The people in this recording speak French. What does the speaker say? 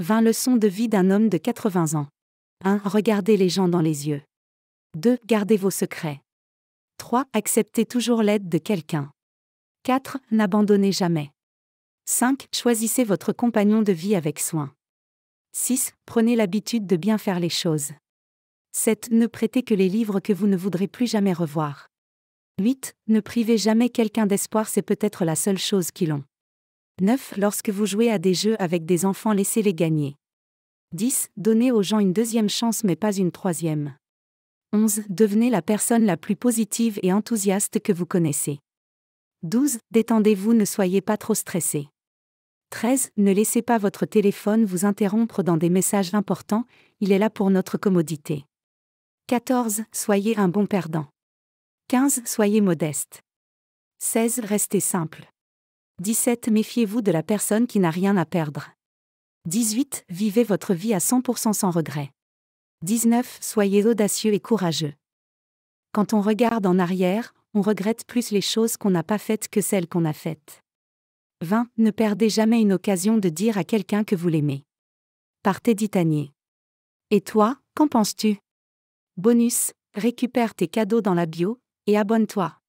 20 leçons de vie d'un homme de 80 ans. 1. Regardez les gens dans les yeux. 2. Gardez vos secrets. 3. Acceptez toujours l'aide de quelqu'un. 4. N'abandonnez jamais. 5. Choisissez votre compagnon de vie avec soin. 6. Prenez l'habitude de bien faire les choses. 7. Ne prêtez que les livres que vous ne voudrez plus jamais revoir. 8. Ne privez jamais quelqu'un d'espoir, c'est peut-être la seule chose qu'ils ont. 9. Lorsque vous jouez à des jeux avec des enfants, laissez-les gagner. 10. Donnez aux gens une deuxième chance mais pas une troisième. 11. Devenez la personne la plus positive et enthousiaste que vous connaissez. 12. Détendez-vous, ne soyez pas trop stressé. 13. Ne laissez pas votre téléphone vous interrompre dans des messages importants, il est là pour notre commodité. 14. Soyez un bon perdant. 15. Soyez modeste. 16. Restez simple. 17 Méfiez-vous de la personne qui n'a rien à perdre. 18 Vivez votre vie à 100% sans regret. 19 Soyez audacieux et courageux. Quand on regarde en arrière, on regrette plus les choses qu'on n'a pas faites que celles qu'on a faites. 20 Ne perdez jamais une occasion de dire à quelqu'un que vous l'aimez. Partez d'Itanier. Et toi, qu'en penses-tu Bonus, récupère tes cadeaux dans la bio et abonne-toi.